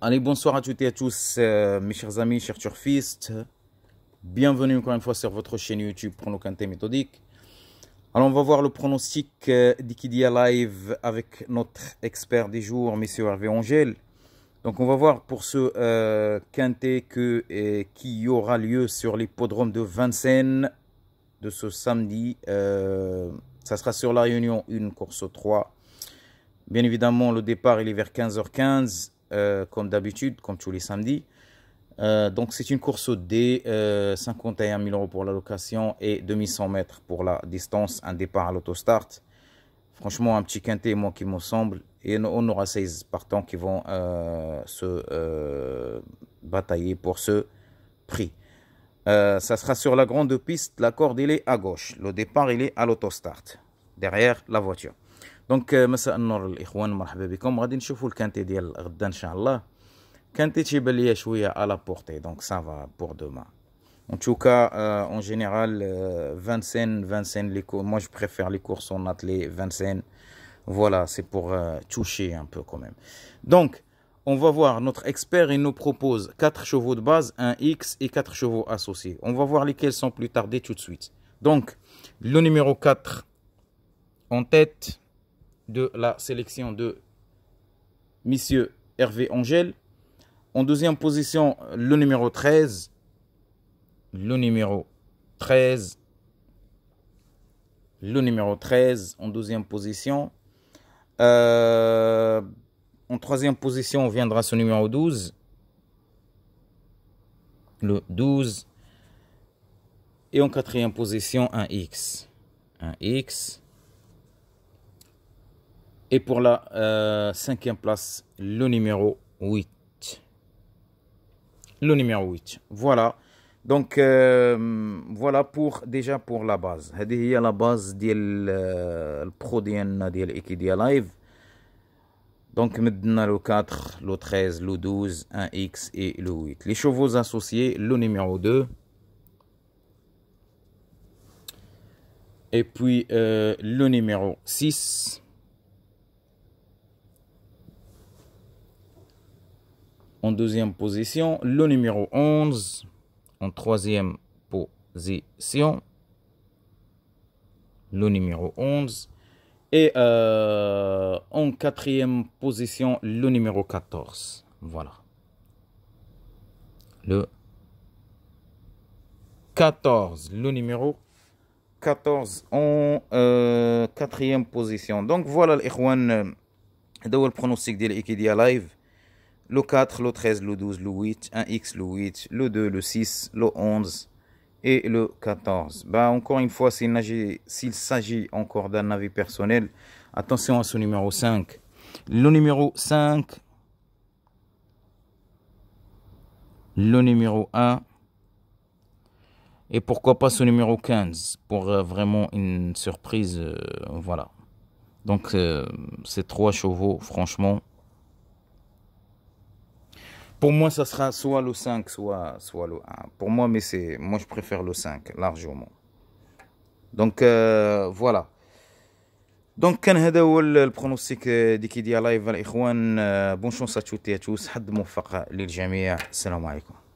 Allez, bonsoir à toutes et à tous, euh, mes chers amis, chers turfistes. Bienvenue encore une fois sur votre chaîne YouTube quintés Méthodique. Alors, on va voir le pronostic euh, d'Ikidia Live avec notre expert des jours, M. Hervé Angel. Donc, on va voir pour ce euh, quinté que, qui aura lieu sur l'hippodrome de Vincennes de ce samedi. ça sera sur la Réunion 1, course 3. Bien évidemment, le départ, il est vers 15h15. Euh, comme d'habitude, comme tous les samedis. Euh, donc c'est une course D 51 000 euros pour la location et 2100 mètres pour la distance, un départ à l'autostart. Franchement, un petit quintet, moi qui me semble, et on aura 16 partants qui vont euh, se batailler pour ce prix. ça sera sur la grande piste, la corde il est à gauche, le départ il est à l'autostart, derrière la voiture. Donc, دونك euh, مساء النور الاخوان مرحبا بكم غادي نشوفوا الكانتي ديال غدا ان شاء الله كانتي تيبان ليا شويه على بورتي دونك سافا بور دوما En tout cas, euh, en général, 25, euh, 25 les Moi, je préfère les courses en atelier 25. Voilà, c'est pour toucher un peu quand même. Donc, on va voir, notre expert, il nous propose 4 chevaux de base, un X et 4 chevaux associés. On va voir lesquels sont plus tardés tout de suite. Donc, le numéro 4 en tête de la sélection de Monsieur Hervé Angel. En deuxième position, le numéro 13. Le numéro 13. Le numéro 13 en deuxième position. Euh, en troisième position, on viendra ce numéro 12. Le 12. Et en quatrième position, un X. Un X. Et pour la euh, cinquième place, le numéro 8. Le numéro 8. Voilà. Donc, euh, voilà pour déjà pour la base. y a la base du Pro ديالنا ديال live Donc, maintenant le 4, le 13, le 12, 1X et le 8. Les chevaux associés, le numéro 2. Et puis euh, le numéro 6. En deuxième position, le numéro 11. En troisième position, le numéro 11. Et euh, en quatrième position, le numéro 14. Voilà. Le 14. Le numéro 14 en euh, quatrième position. Donc voilà, les euh, d'où le pronostic de Live le 4, le 13, le 12, le 8, un x le 8, le 2, le 6, le 11 et le 14. Bah, encore une fois, s'il s'agit encore d'un avis personnel, attention à ce numéro 5. Le numéro 5, le numéro 1 et pourquoi pas ce numéro 15 pour euh, vraiment une surprise. Euh, voilà. Donc, euh, c'est ces trois chevaux, franchement, pour moi, ça sera soit le 5, soit, soit le 1. Pour moi, je préfère le 5, largement. Donc, euh, voilà. Donc, كان هذا هو البرونوستيك دي كيديا à الاخوان بون شونس ا تشوتي تشوس à tous. للجميع à tous.